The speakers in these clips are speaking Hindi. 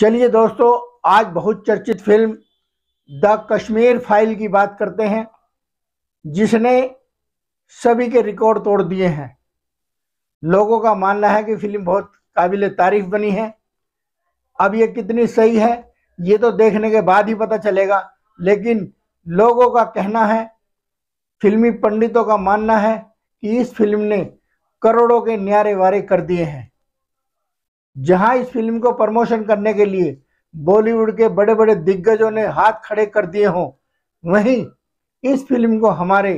चलिए दोस्तों आज बहुत चर्चित फिल्म द कश्मीर फाइल की बात करते हैं जिसने सभी के रिकॉर्ड तोड़ दिए हैं लोगों का मानना है कि फिल्म बहुत काबिल तारीफ बनी है अब ये कितनी सही है ये तो देखने के बाद ही पता चलेगा लेकिन लोगों का कहना है फिल्मी पंडितों का मानना है कि इस फिल्म ने करोड़ों के न्यारे वारे कर दिए हैं जहां इस फिल्म को प्रमोशन करने के लिए बॉलीवुड के बड़े बड़े दिग्गजों ने हाथ खड़े कर दिए हों वहीं इस फिल्म को हमारे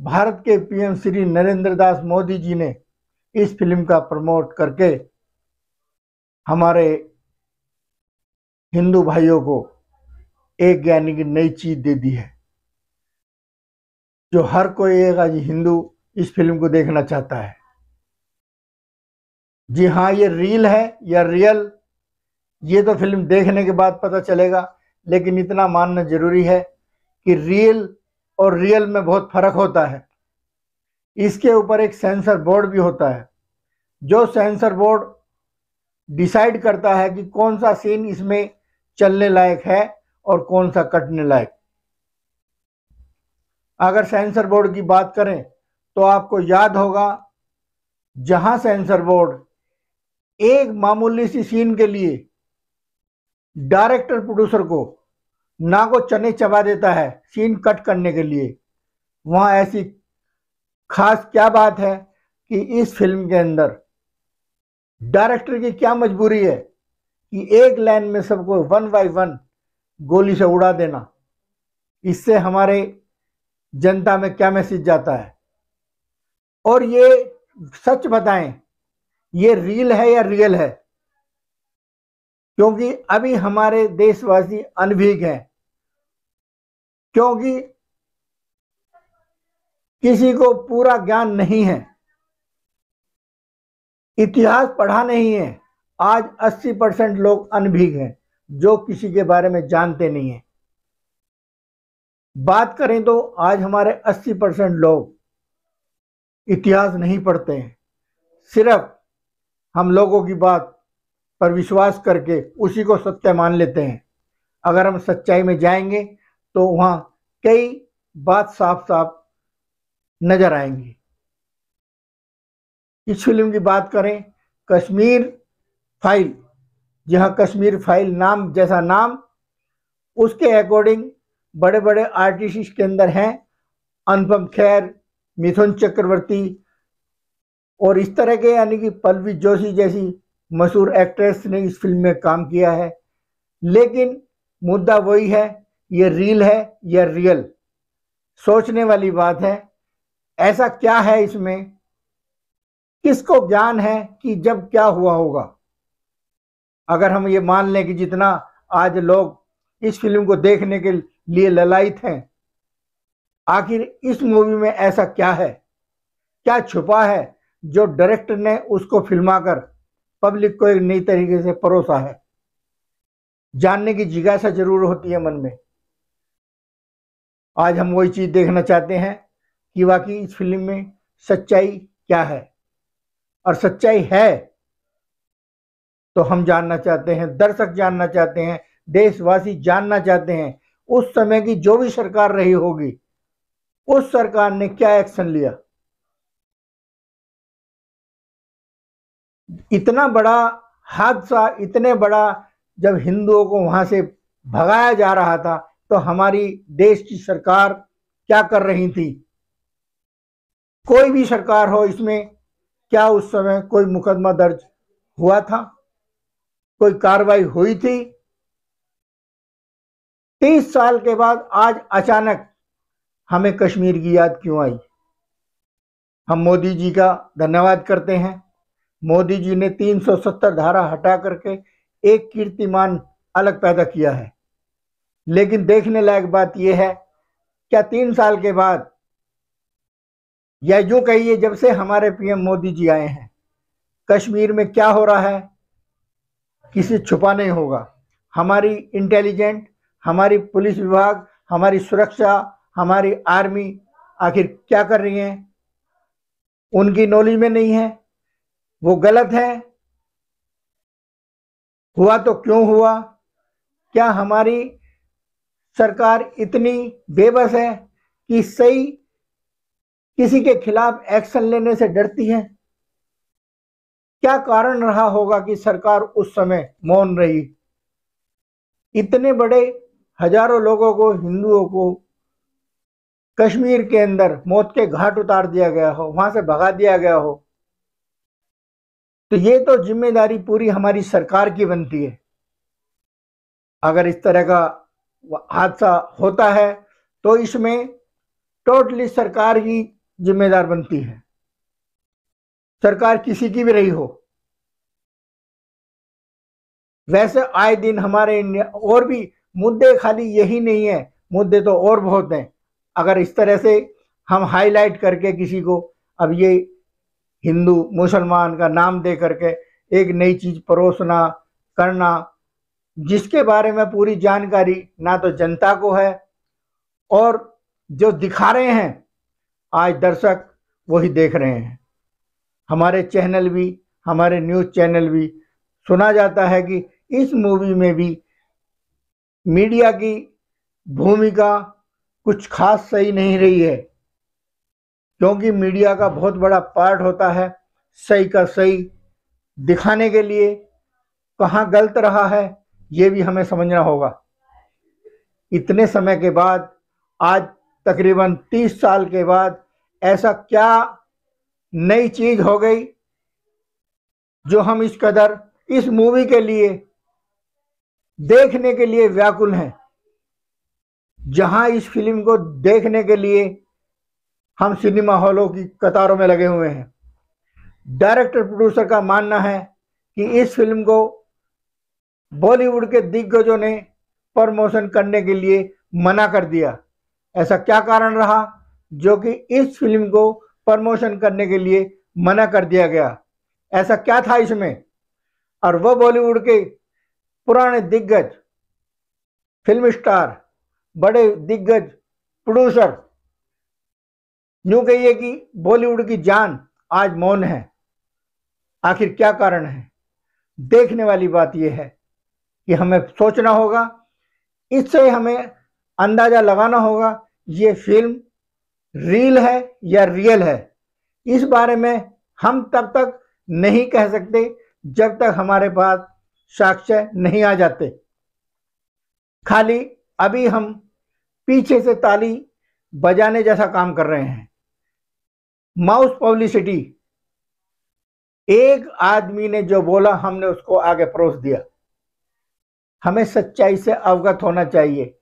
भारत के पीएम श्री नरेंद्र दास मोदी जी ने इस फिल्म का प्रमोट करके हमारे हिंदू भाइयों को एक यानी की नई चीज दे दी है जो हर कोई एक आज हिंदू इस फिल्म को देखना चाहता है जी हाँ ये रील है या रियल ये तो फिल्म देखने के बाद पता चलेगा लेकिन इतना मानना जरूरी है कि रियल और रियल में बहुत फ़र्क होता है इसके ऊपर एक सेंसर बोर्ड भी होता है जो सेंसर बोर्ड डिसाइड करता है कि कौन सा सीन इसमें चलने लायक है और कौन सा कटने लायक अगर सेंसर बोर्ड की बात करें तो आपको याद होगा जहां सेंसर बोर्ड एक मामूली सी सीन के लिए डायरेक्टर प्रोड्यूसर को ना को चने चबा देता है सीन कट करने के लिए वहाँ ऐसी खास क्या बात है कि इस फिल्म के अंदर डायरेक्टर की क्या मजबूरी है कि एक लाइन में सबको वन बाय वन गोली से उड़ा देना इससे हमारे जनता में क्या मैसेज जाता है और ये सच बताएं ये रील है या रियल है क्योंकि अभी हमारे देशवासी अनभिज्ञ हैं क्योंकि किसी को पूरा ज्ञान नहीं है इतिहास पढ़ा नहीं है आज 80 परसेंट लोग अनभिज्ञ हैं जो किसी के बारे में जानते नहीं है बात करें तो आज हमारे 80 परसेंट लोग इतिहास नहीं पढ़ते हैं सिर्फ हम लोगों की बात पर विश्वास करके उसी को सत्य मान लेते हैं अगर हम सच्चाई में जाएंगे तो वहाँ कई बात साफ साफ नजर आएंगी इस फिल्म की बात करें कश्मीर फाइल जहाँ कश्मीर फाइल नाम जैसा नाम उसके अकॉर्डिंग बड़े बड़े आर्टिस्ट इसके अंदर हैं अनुपम खैर मिथुन चक्रवर्ती और इस तरह के यानी कि पल्वी जोशी जैसी मशहूर एक्ट्रेस ने इस फिल्म में काम किया है लेकिन मुद्दा वही है ये रील है या रियल सोचने वाली बात है ऐसा क्या है इसमें किसको ज्ञान है कि जब क्या हुआ होगा अगर हम ये मान लें कि जितना आज लोग इस फिल्म को देखने के लिए ललायत हैं आखिर इस मूवी में ऐसा क्या है क्या छुपा है जो डायरेक्टर ने उसको फिल्माकर पब्लिक को एक नई तरीके से परोसा है जानने की जिज्ञासा जरूर होती है मन में आज हम वही चीज़ देखना चाहते हैं कि वाकई इस फिल्म में सच्चाई क्या है और सच्चाई है तो हम जानना चाहते हैं दर्शक जानना चाहते हैं देशवासी जानना चाहते हैं उस समय की जो भी सरकार रही होगी उस सरकार ने क्या एक्शन लिया इतना बड़ा हादसा इतने बड़ा जब हिंदुओं को वहां से भगाया जा रहा था तो हमारी देश की सरकार क्या कर रही थी कोई भी सरकार हो इसमें क्या उस समय कोई मुकदमा दर्ज हुआ था कोई कार्रवाई हुई थी तीस साल के बाद आज अचानक हमें कश्मीर की याद क्यों आई हम मोदी जी का धन्यवाद करते हैं मोदी जी ने 370 धारा हटा करके एक कीर्तिमान अलग पैदा किया है लेकिन देखने लायक बात यह है क्या तीन साल के बाद या जो कहिए जब से हमारे पीएम मोदी जी आए हैं कश्मीर में क्या हो रहा है किसी छुपा नहीं होगा हमारी इंटेलिजेंट हमारी पुलिस विभाग हमारी सुरक्षा हमारी आर्मी आखिर क्या कर रही हैं उनकी नॉलेज में नहीं है वो गलत है हुआ तो क्यों हुआ क्या हमारी सरकार इतनी बेबस है कि सही किसी के खिलाफ एक्शन लेने से डरती है क्या कारण रहा होगा कि सरकार उस समय मौन रही इतने बड़े हजारों लोगों को हिंदुओं को कश्मीर के अंदर मौत के घाट उतार दिया गया हो वहां से भगा दिया गया हो तो ये तो जिम्मेदारी पूरी हमारी सरकार की बनती है अगर इस तरह का हादसा होता है तो इसमें टोटली सरकार ही जिम्मेदार बनती है सरकार किसी की भी रही हो वैसे आए दिन हमारे इंडिया और भी मुद्दे खाली यही नहीं है मुद्दे तो और बहुत हैं अगर इस तरह से हम हाईलाइट करके किसी को अब ये हिंदू मुसलमान का नाम दे करके एक नई चीज परोसना करना जिसके बारे में पूरी जानकारी ना तो जनता को है और जो दिखा रहे हैं आज दर्शक वही देख रहे हैं हमारे चैनल भी हमारे न्यूज़ चैनल भी सुना जाता है कि इस मूवी में भी मीडिया की भूमिका कुछ खास सही नहीं रही है क्योंकि मीडिया का बहुत बड़ा पार्ट होता है सही का सही दिखाने के लिए कहाँ गलत रहा है ये भी हमें समझना होगा इतने समय के बाद आज तकरीबन 30 साल के बाद ऐसा क्या नई चीज हो गई जो हम इस कदर इस मूवी के लिए देखने के लिए व्याकुल हैं जहां इस फिल्म को देखने के लिए हम सिनेमा हॉलों की कतारों में लगे हुए हैं डायरेक्टर प्रोड्यूसर का मानना है कि इस फिल्म को बॉलीवुड के दिग्गजों ने प्रमोशन करने के लिए मना कर दिया ऐसा क्या कारण रहा जो कि इस फिल्म को प्रमोशन करने के लिए मना कर दिया गया ऐसा क्या था इसमें और वह बॉलीवुड के पुराने दिग्गज फिल्म स्टार बड़े दिग्गज प्रोड्यूसर यूं कहिए कि बॉलीवुड की जान आज मौन है आखिर क्या कारण है देखने वाली बात यह है कि हमें सोचना होगा इससे हमें अंदाजा लगाना होगा ये फिल्म रील है या रियल है इस बारे में हम तब तक नहीं कह सकते जब तक हमारे पास साक्ष्य नहीं आ जाते खाली अभी हम पीछे से ताली बजाने जैसा काम कर रहे हैं माउस पब्लिसिटी एक आदमी ने जो बोला हमने उसको आगे परोस दिया हमें सच्चाई से अवगत होना चाहिए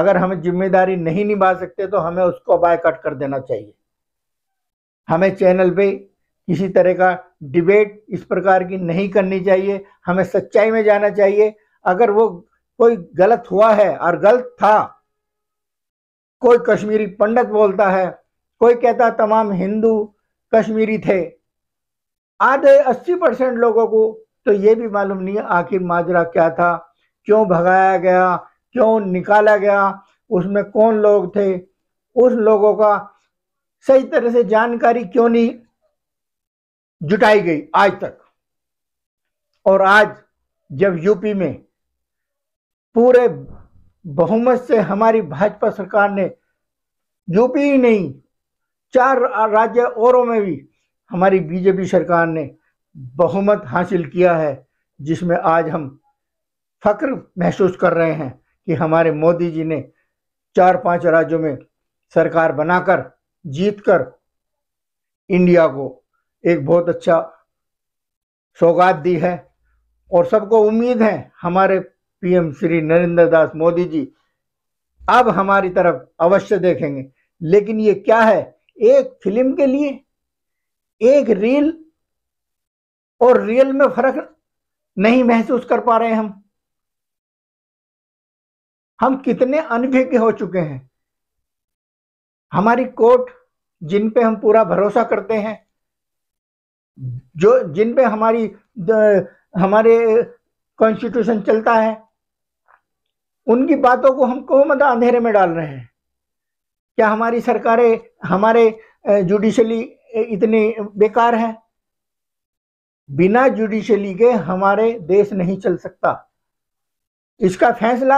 अगर हम जिम्मेदारी नहीं निभा सकते तो हमें उसको बायकट कर देना चाहिए हमें चैनल पे किसी तरह का डिबेट इस प्रकार की नहीं करनी चाहिए हमें सच्चाई में जाना चाहिए अगर वो कोई गलत हुआ है और गलत था कोई कश्मीरी पंडित बोलता है कोई कहता तमाम हिंदू कश्मीरी थे आधे अस्सी परसेंट लोगों को तो ये भी मालूम नहीं आखिर माजरा क्या था क्यों भगाया गया क्यों निकाला गया उसमें कौन लोग थे उस लोगों का सही तरह से जानकारी क्यों नहीं जुटाई गई आज तक और आज जब यूपी में पूरे बहुमत से हमारी भाजपा सरकार ने यूपी ही नहीं चार राज्य औरों में भी हमारी बीजेपी सरकार ने बहुमत हासिल किया है जिसमें आज हम फक्र महसूस कर रहे हैं कि हमारे मोदी जी ने चार पांच राज्यों में सरकार बनाकर जीतकर इंडिया को एक बहुत अच्छा सौगात दी है और सबको उम्मीद है हमारे पीएम श्री नरेंद्र दास मोदी जी अब हमारी तरफ अवश्य देखेंगे लेकिन ये क्या है एक फिल्म के लिए एक रील और रियल में फर्क नहीं महसूस कर पा रहे हम हम कितने अनभिज्ञ हो चुके हैं हमारी कोर्ट जिन पे हम पूरा भरोसा करते हैं जो जिन पे हमारी द, हमारे कॉन्स्टिट्यूशन चलता है उनकी बातों को हम मत अंधेरे में डाल रहे हैं क्या हमारी सरकारें हमारे जुडिशली इतनी बेकार है बिना जुडिशली के हमारे देश नहीं चल सकता इसका फैसला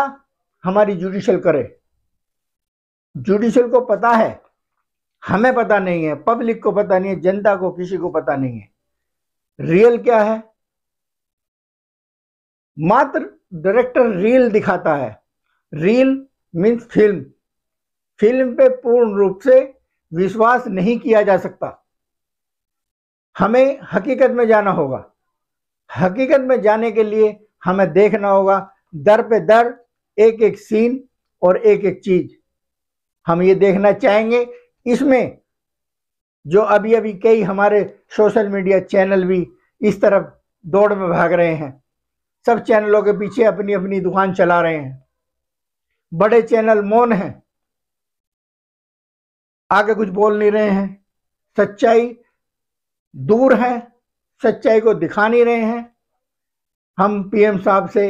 हमारी जुडिशल करे जुडिशल को पता है हमें पता नहीं है पब्लिक को पता नहीं है जनता को किसी को पता नहीं है रियल क्या है मात्र डायरेक्टर रील दिखाता है रील मीन्स फिल्म फिल्म पे पूर्ण रूप से विश्वास नहीं किया जा सकता हमें हकीकत में जाना होगा हकीकत में जाने के लिए हमें देखना होगा दर पे दर एक एक सीन और एक एक चीज हम ये देखना चाहेंगे इसमें जो अभी अभी कई हमारे सोशल मीडिया चैनल भी इस तरफ दौड़ में भाग रहे हैं सब चैनलों के पीछे अपनी अपनी दुकान चला रहे हैं बड़े चैनल मौन हैं आगे कुछ बोल नहीं रहे हैं सच्चाई दूर है सच्चाई को दिखा नहीं रहे हैं हम पीएम साहब से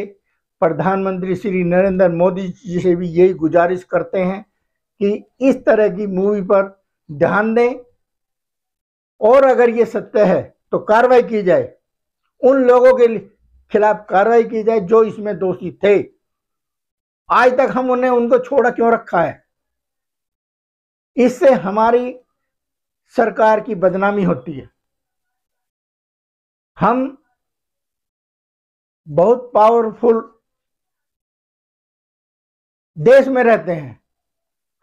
प्रधानमंत्री श्री नरेंद्र मोदी जी से भी यही गुजारिश करते हैं कि इस तरह की मूवी पर ध्यान दें और अगर ये सत्य है तो कार्रवाई की जाए उन लोगों के खिलाफ कार्रवाई की जाए जो इसमें दोषी थे आज तक हम उन्हें उनको छोड़ा क्यों रखा है इससे हमारी सरकार की बदनामी होती है हम बहुत पावरफुल देश में रहते हैं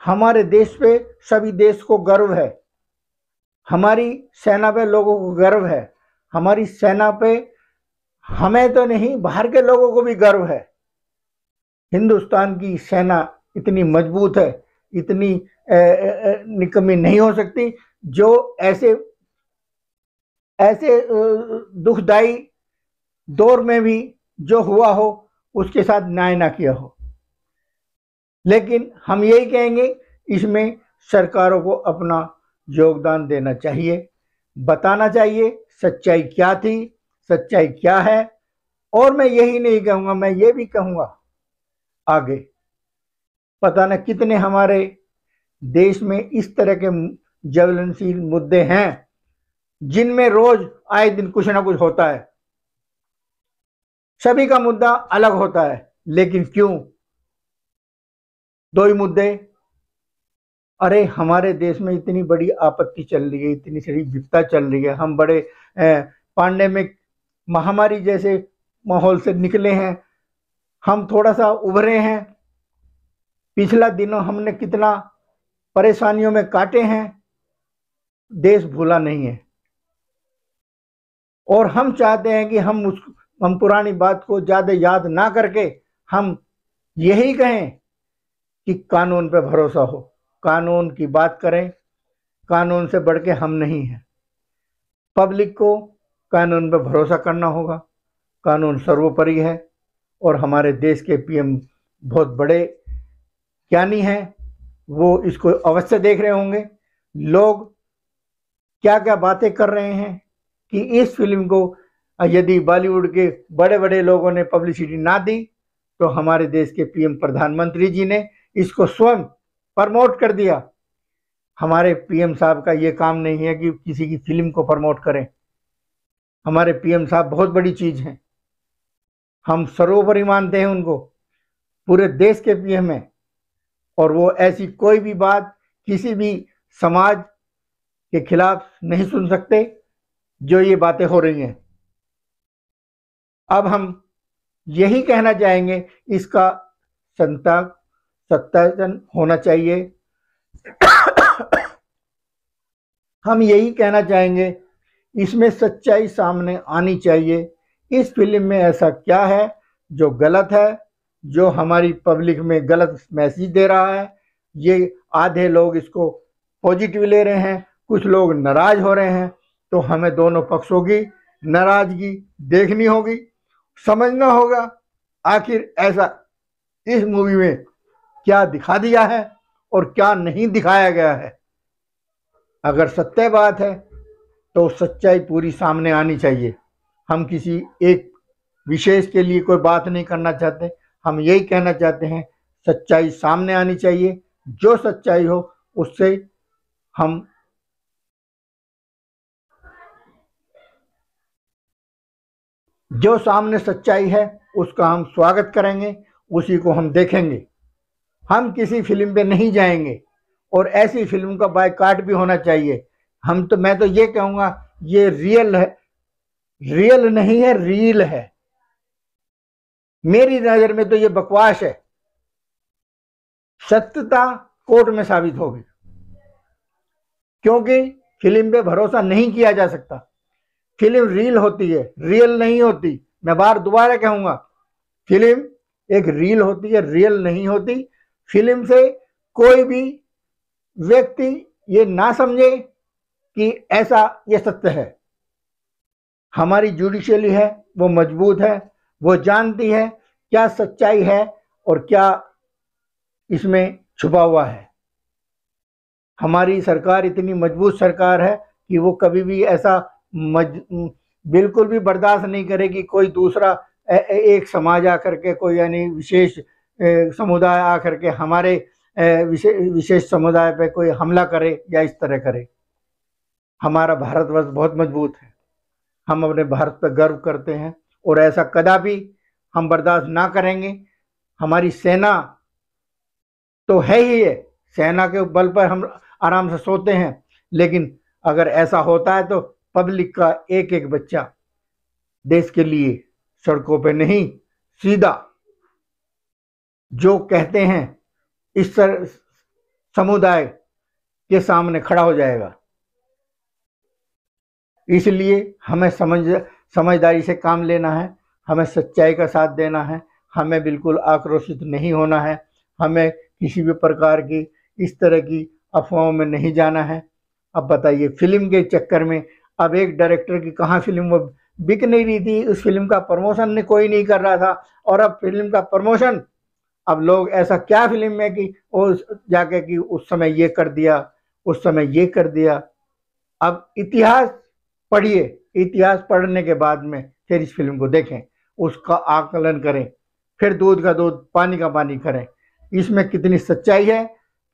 हमारे देश पे सभी देश को गर्व है हमारी सेना पे लोगों को गर्व है हमारी सेना पे हमें तो नहीं बाहर के लोगों को भी गर्व है हिंदुस्तान की सेना इतनी मजबूत है इतनी निकम्मी नहीं हो सकती जो ऐसे ऐसे दुखदाई दौर में भी जो हुआ हो उसके साथ न्याय ना किया हो लेकिन हम यही कहेंगे इसमें सरकारों को अपना योगदान देना चाहिए बताना चाहिए सच्चाई क्या थी सच्चाई क्या है और मैं यही नहीं कहूंगा मैं ये भी कहूंगा आगे पता न कितने हमारे देश में इस तरह के ज्वलनशील मुद्दे हैं जिनमें रोज आए दिन कुछ ना कुछ होता है सभी का मुद्दा अलग होता है लेकिन क्यों दो ही मुद्दे अरे हमारे देश में इतनी बड़ी आपत्ति चल रही है इतनी सारी विपता चल रही है हम बड़े पांडेमिक महामारी जैसे माहौल से निकले हैं हम थोड़ा सा उभरे हैं पिछला दिनों हमने कितना परेशानियों में काटे हैं देश भूला नहीं है और हम चाहते हैं कि हम उस हम पुरानी बात को ज़्यादा याद ना करके हम यही कहें कि कानून पे भरोसा हो कानून की बात करें कानून से बढ़ के हम नहीं हैं पब्लिक को कानून पर भरोसा करना होगा कानून सर्वोपरि है और हमारे देश के पीएम बहुत बड़े ज्ञानी हैं वो इसको अवश्य देख रहे होंगे लोग क्या क्या बातें कर रहे हैं कि इस फिल्म को यदि बॉलीवुड के बड़े बड़े लोगों ने पब्लिसिटी ना दी तो हमारे देश के पीएम प्रधानमंत्री जी ने इसको स्वयं प्रमोट कर दिया हमारे पीएम साहब का ये काम नहीं है कि किसी की फिल्म को प्रमोट करें हमारे पीएम साहब बहुत बड़ी चीज़ हैं हम सर्वोपरि मानते हैं उनको पूरे देश के पीएम हैं और वो ऐसी कोई भी बात किसी भी समाज के खिलाफ नहीं सुन सकते जो ये बातें हो रही हैं अब हम यही कहना चाहेंगे इसका संता सत्यायन होना चाहिए हम यही कहना चाहेंगे इसमें सच्चाई सामने आनी चाहिए इस फिल्म में ऐसा क्या है जो गलत है जो हमारी पब्लिक में गलत मैसेज दे रहा है ये आधे लोग इसको पॉजिटिव ले रहे हैं कुछ लोग नाराज हो रहे हैं तो हमें दोनों पक्षों की नाराजगी देखनी होगी समझना होगा आखिर ऐसा इस मूवी में क्या दिखा दिया है और क्या नहीं दिखाया गया है अगर सत्य बात है तो सच्चाई पूरी सामने आनी चाहिए हम किसी एक विशेष के लिए कोई बात नहीं करना चाहते हम यही कहना चाहते हैं सच्चाई सामने आनी चाहिए जो सच्चाई हो उससे हम जो सामने सच्चाई है उसका हम स्वागत करेंगे उसी को हम देखेंगे हम किसी फिल्म पे नहीं जाएंगे और ऐसी फिल्म का बायकाट भी होना चाहिए हम तो मैं तो ये कहूँगा ये रियल है रियल नहीं है रील है मेरी नजर में तो ये बकवास है सत्यता कोर्ट में साबित होगी क्योंकि फिल्म पे भरोसा नहीं किया जा सकता फिल्म रील होती है रियल नहीं होती मैं बार दोबारा कहूंगा फिल्म एक रील होती है रियल नहीं होती फिल्म से कोई भी व्यक्ति ये ना समझे कि ऐसा ये सत्य है हमारी जुडिशली है वो मजबूत है वो जानती है क्या सच्चाई है और क्या इसमें छुपा हुआ है हमारी सरकार इतनी मजबूत सरकार है कि वो कभी भी ऐसा मज बिल्कुल भी बर्दाश्त नहीं करेगी कोई दूसरा एक समाज आकर के कोई यानी विशेष समुदाय आकर के हमारे विशेष विशेष समुदाय पे कोई हमला करे या इस तरह करे हमारा भारतवर्ष बहुत मजबूत है हम अपने भारत पर गर्व करते हैं और ऐसा कदापि हम बर्दाश्त ना करेंगे हमारी सेना तो है ही है सेना के बल पर हम आराम से सोते हैं लेकिन अगर ऐसा होता है तो पब्लिक का एक एक बच्चा देश के लिए सड़कों पे नहीं सीधा जो कहते हैं इस समुदाय के सामने खड़ा हो जाएगा इसलिए हमें समझ समझदारी से काम लेना है हमें सच्चाई का साथ देना है हमें बिल्कुल आक्रोशित नहीं होना है हमें किसी भी प्रकार की इस तरह की अफवाहों में नहीं जाना है अब बताइए फिल्म के चक्कर में अब एक डायरेक्टर की कहाँ फिल्म वो बिक नहीं रही थी उस फिल्म का प्रमोशन ने कोई नहीं कर रहा था और अब फिल्म का प्रमोशन अब लोग ऐसा क्या फिल्म में कि वो जाके कि उस समय ये कर दिया उस समय ये कर दिया अब इतिहास पढ़िए इतिहास पढ़ने के बाद में फिर इस फिल्म को देखें उसका आकलन करें फिर दूध का दूध पानी का पानी करें इसमें कितनी सच्चाई है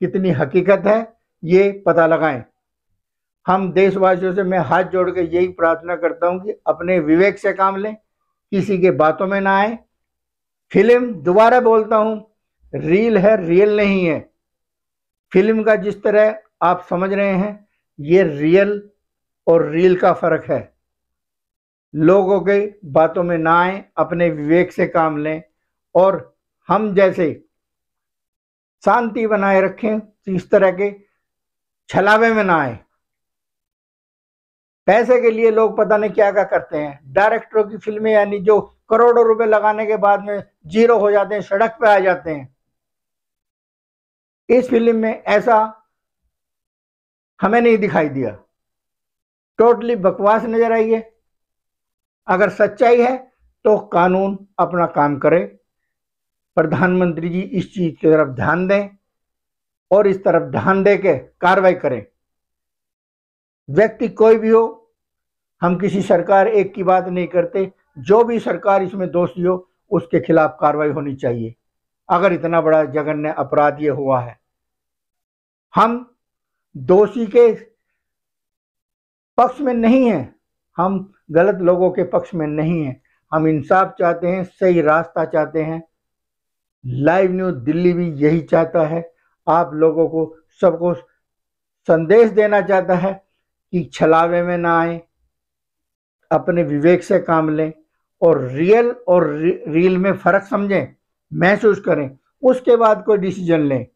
कितनी हकीकत है ये पता लगाएं हम देशवासियों से मैं हाथ जोड़ के यही प्रार्थना करता हूं कि अपने विवेक से काम लें किसी के बातों में ना आए फिल्म दोबारा बोलता हूं रील है रियल नहीं है फिल्म का जिस तरह आप समझ रहे हैं ये रियल और रील का फर्क है लोगों के बातों में ना आए अपने विवेक से काम लें और हम जैसे शांति बनाए रखें इस तरह के छलावे में ना आए पैसे के लिए लोग पता नहीं क्या क्या करते हैं डायरेक्टरों की फिल्में यानी जो करोड़ों रुपए लगाने के बाद में जीरो हो जाते हैं सड़क पे आ जाते हैं इस फिल्म में ऐसा हमें नहीं दिखाई दिया टोटली बकवास नजर आई है अगर सच्चाई है तो कानून अपना काम करे प्रधानमंत्री जी इस चीज की तरफ ध्यान दें और इस तरफ ध्यान दे के कार्रवाई करें व्यक्ति कोई भी हो हम किसी सरकार एक की बात नहीं करते जो भी सरकार इसमें दोषी हो उसके खिलाफ कार्रवाई होनी चाहिए अगर इतना बड़ा जघन्य अपराध ये हुआ है हम दोषी के पक्ष में नहीं है हम गलत लोगों के पक्ष में नहीं है हम इंसाफ चाहते हैं सही रास्ता चाहते हैं लाइव न्यूज दिल्ली भी यही चाहता है आप लोगों को सबको संदेश देना चाहता है कि छलावे में ना आए अपने विवेक से काम लें और रियल और रील में फर्क समझें महसूस करें उसके बाद कोई डिसीजन लें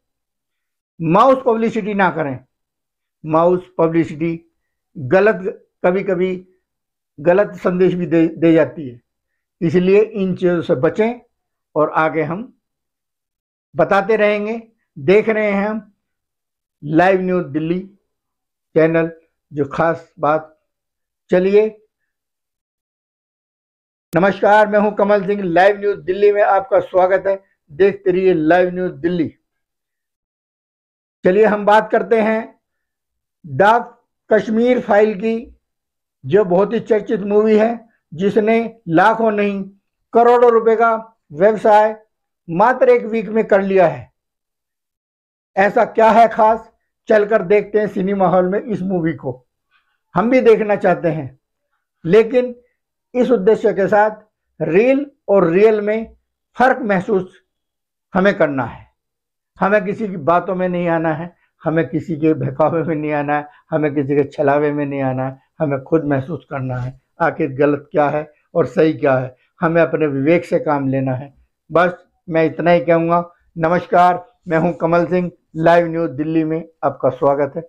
माउस पब्लिसिटी ना करें माउस पब्लिसिटी गलत कभी कभी गलत संदेश भी दे दे जाती है इसलिए इन चीज़ों से बचें और आगे हम बताते रहेंगे देख रहे हैं हम लाइव न्यूज़ दिल्ली चैनल जो खास बात चलिए नमस्कार मैं हूं कमल सिंह लाइव न्यूज़ दिल्ली में आपका स्वागत है देखते रहिए लाइव न्यूज़ दिल्ली चलिए हम बात करते हैं डाक कश्मीर फाइल की जो बहुत ही चर्चित मूवी है जिसने लाखों नहीं करोड़ों रुपए का व्यवसाय मात्र एक वीक में कर लिया है ऐसा क्या है खास चलकर देखते हैं सिनेमा हॉल में इस मूवी को हम भी देखना चाहते हैं लेकिन इस उद्देश्य के साथ रील और रियल में फर्क महसूस हमें करना है हमें किसी की बातों में नहीं आना है हमें किसी के बहकावे में नहीं आना है हमें किसी के छलावे में नहीं आना है हमें खुद महसूस करना है आखिर गलत क्या है और सही क्या है हमें अपने विवेक से काम लेना है बस मैं इतना ही कहूँगा नमस्कार मैं हूँ कमल सिंह लाइव न्यूज़ दिल्ली में आपका स्वागत है